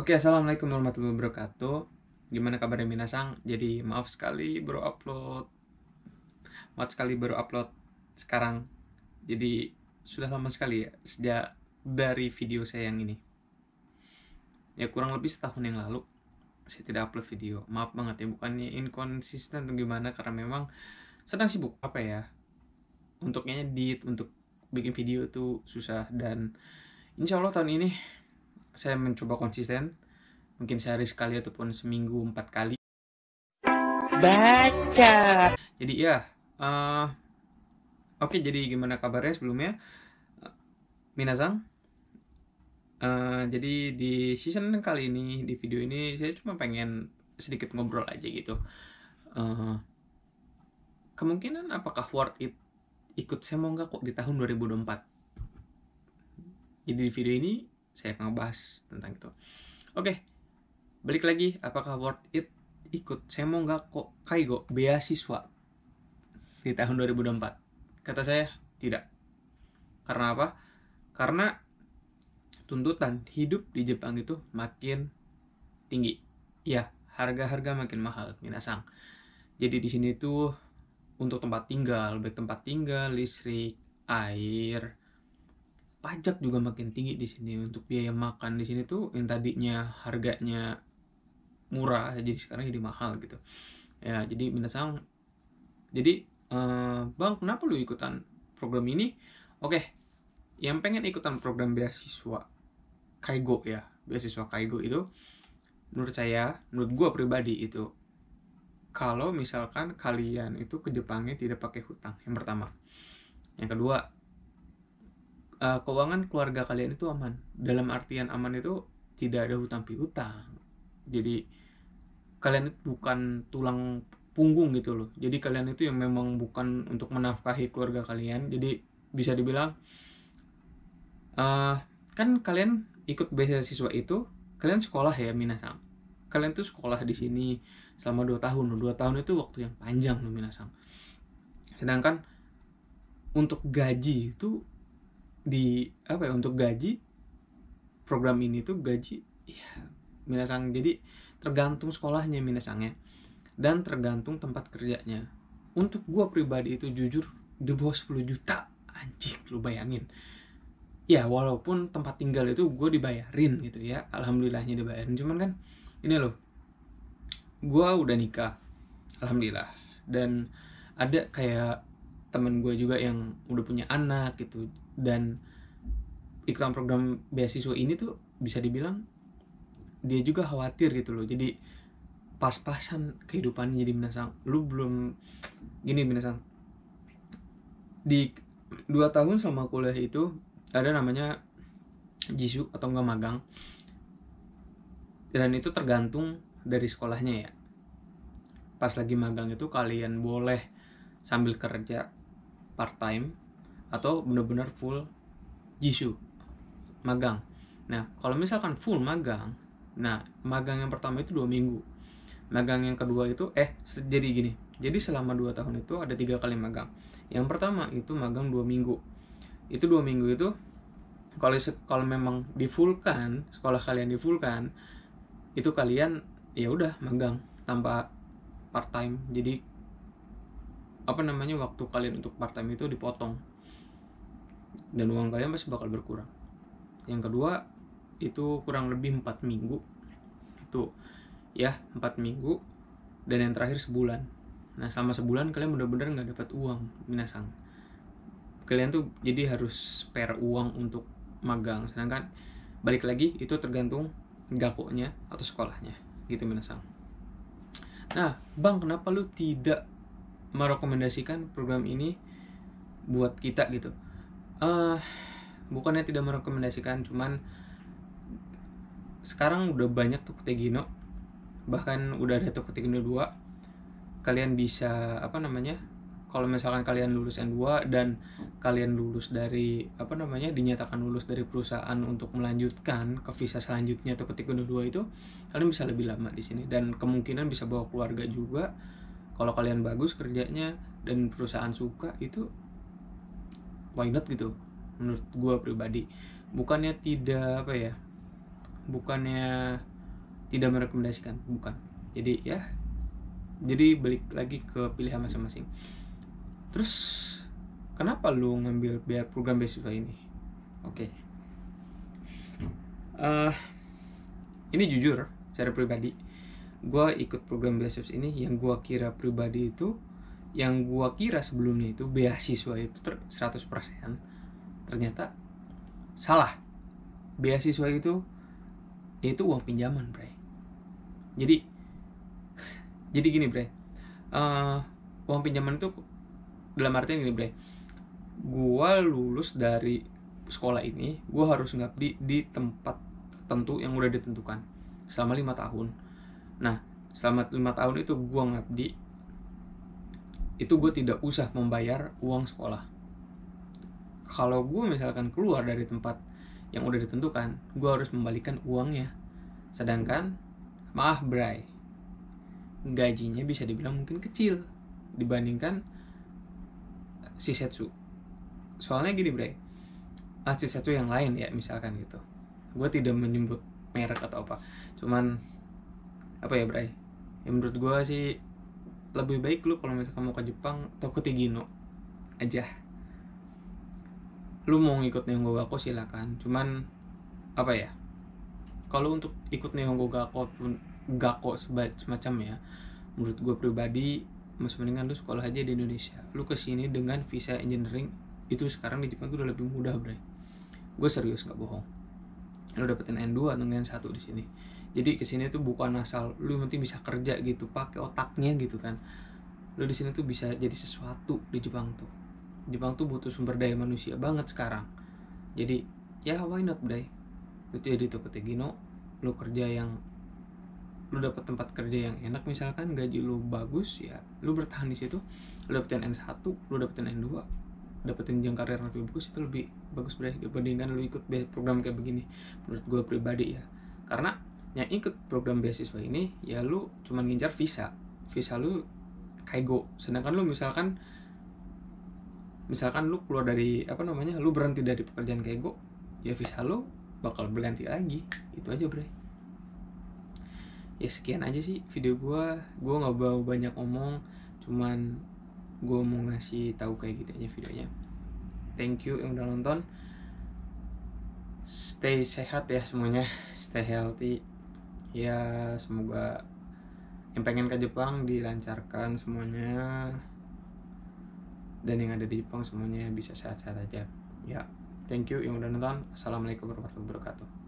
Oke, assalamualaikum warahmatullahi wabarakatuh. Gimana kabarnya Minasang? Jadi maaf sekali baru upload. Maaf sekali baru upload sekarang. Jadi sudah lama sekali ya sejak dari video saya yang ini. Ya kurang lebih setahun yang lalu saya tidak upload video. Maaf banget ya bukannya inkonsisten atau gimana karena memang sedang sibuk apa ya. Untuknya edit, untuk bikin video itu susah dan insya Allah tahun ini saya mencoba konsisten mungkin sehari sekali ataupun seminggu empat kali baca jadi ya uh, oke okay, jadi gimana kabarnya sebelumnya minasang uh, jadi di season kali ini di video ini saya cuma pengen sedikit ngobrol aja gitu uh, kemungkinan apakah worth it ikut saya mau nggak kok di tahun 2024 jadi di video ini saya akan ngebahas tentang itu. Oke, okay. balik lagi, apakah worth it ikut saya mau nggak kok Kaigo beasiswa di tahun 2004. Kata saya tidak. Karena apa? Karena tuntutan hidup di Jepang itu makin tinggi. Ya, harga-harga makin mahal, minasang. Jadi di sini tuh untuk tempat tinggal, baik tempat tinggal, listrik, air, pajak juga makin tinggi di sini untuk biaya makan di sini tuh yang tadinya harganya murah jadi sekarang jadi mahal gitu ya jadi minasang jadi eh, bang kenapa lu ikutan program ini oke okay. yang pengen ikutan program beasiswa kaigo ya beasiswa kaigo itu menurut saya menurut gua pribadi itu kalau misalkan kalian itu ke Jepangnya tidak pakai hutang yang pertama yang kedua uh, keuangan keluarga kalian itu aman. Dalam artian aman itu tidak ada hutang piutang. Jadi kalian itu bukan tulang punggung gitu loh. Jadi kalian itu yang memang bukan untuk menafkahi keluarga kalian. Jadi bisa dibilang uh, kan kalian ikut beasiswa itu, kalian sekolah ya minasang. Kalian tuh sekolah di sini selama 2 tahun. 2 tahun itu waktu yang panjang loh minasang. Sedangkan untuk gaji itu di apa ya untuk gaji program ini tuh gaji ya minasang jadi tergantung sekolahnya minasangnya dan tergantung tempat kerjanya untuk gua pribadi itu jujur di bawah 10 juta anjing lu bayangin ya walaupun tempat tinggal itu gue dibayarin gitu ya alhamdulillahnya dibayarin cuman kan ini loh gue udah nikah alhamdulillah dan ada kayak temen gue juga yang udah punya anak gitu dan iklan program beasiswa ini tuh bisa dibilang dia juga khawatir gitu loh jadi pas-pasan kehidupan jadi minasang lu belum gini minasang di dua tahun selama kuliah itu ada namanya jisu atau enggak magang dan itu tergantung dari sekolahnya ya pas lagi magang itu kalian boleh sambil kerja part time atau benar-benar full jisu magang nah kalau misalkan full magang nah magang yang pertama itu dua minggu magang yang kedua itu eh jadi gini jadi selama dua tahun itu ada tiga kali magang yang pertama itu magang dua minggu itu dua minggu itu kalau kalau memang difulkan sekolah kalian difulkan itu kalian ya udah magang tanpa part time jadi apa namanya waktu kalian untuk part time itu dipotong dan uang kalian pasti bakal berkurang yang kedua itu kurang lebih empat minggu itu ya empat minggu dan yang terakhir sebulan nah selama sebulan kalian benar-benar nggak dapat uang minasang kalian tuh jadi harus spare uang untuk magang sedangkan balik lagi itu tergantung gakoknya atau sekolahnya gitu minasang nah bang kenapa lu tidak merekomendasikan program ini buat kita gitu uh, eh, bukannya tidak merekomendasikan cuman sekarang udah banyak tuh ketegino bahkan udah ada tuh ketegino dua. kalian bisa apa namanya kalau misalkan kalian lulus N2 dan kalian lulus dari apa namanya dinyatakan lulus dari perusahaan untuk melanjutkan ke visa selanjutnya atau ketika kedua itu kalian bisa lebih lama di sini dan kemungkinan bisa bawa keluarga juga kalau kalian bagus kerjanya dan perusahaan suka itu why not gitu menurut gue pribadi bukannya tidak apa ya bukannya tidak merekomendasikan bukan jadi ya jadi balik lagi ke pilihan masing-masing terus kenapa lu ngambil biar program beasiswa ini oke okay. uh, eh, ini jujur secara pribadi gue ikut program beasiswa ini yang gue kira pribadi itu yang gua kira sebelumnya itu beasiswa itu 100% ternyata salah beasiswa itu itu uang pinjaman bre jadi jadi gini bre uh, uang pinjaman itu dalam artian gini bre gua lulus dari sekolah ini gua harus ngabdi di tempat tentu yang udah ditentukan selama lima tahun nah selama lima tahun itu gua ngabdi itu gue tidak usah membayar uang sekolah. Kalau gue misalkan keluar dari tempat yang udah ditentukan, gue harus membalikan uangnya. Sedangkan, maaf Bray, gajinya bisa dibilang mungkin kecil dibandingkan si Setsu. Soalnya gini Bray, ah, Setsu yang lain ya misalkan gitu. Gue tidak menyebut merek atau apa, cuman apa ya Bray? Ya menurut gue sih lebih baik lu kalau misalkan mau ke Jepang toko Gino aja lu mau ngikut Nihongo Gakko silakan cuman apa ya kalau untuk ikut Nihongo Gakko pun Gakko semacam ya menurut gue pribadi mas mendingan lu sekolah aja di Indonesia lu kesini dengan visa engineering itu sekarang di Jepang tuh udah lebih mudah bre gue serius nggak bohong lu dapetin N2 atau N1 di sini jadi kesini tuh bukan asal lu nanti bisa kerja gitu pakai otaknya gitu kan lu di sini tuh bisa jadi sesuatu di Jepang tuh Jepang tuh butuh sumber daya manusia banget sekarang jadi ya why not bray lu jadi tuh ke Gino lu kerja yang lu dapat tempat kerja yang enak misalkan gaji lu bagus ya lu bertahan di situ lu dapetin N1 lu dapetin N2 dapetin jenjang karir yang lebih bagus itu lebih bagus bre dibandingkan lu ikut program kayak begini menurut gue pribadi ya karena yang ikut program beasiswa ini ya lu cuman ngincar visa visa lu kaigo sedangkan lu misalkan misalkan lu keluar dari apa namanya lu berhenti dari pekerjaan kaigo ya visa lu bakal berhenti lagi itu aja bre ya sekian aja sih video gue gue nggak bawa banyak omong cuman gue mau ngasih tahu kayak gitu aja videonya thank you yang udah nonton stay sehat ya semuanya stay healthy ya semoga yang pengen ke Jepang dilancarkan semuanya dan yang ada di Jepang semuanya bisa sehat-sehat aja ya thank you yang udah nonton assalamualaikum warahmatullahi wabarakatuh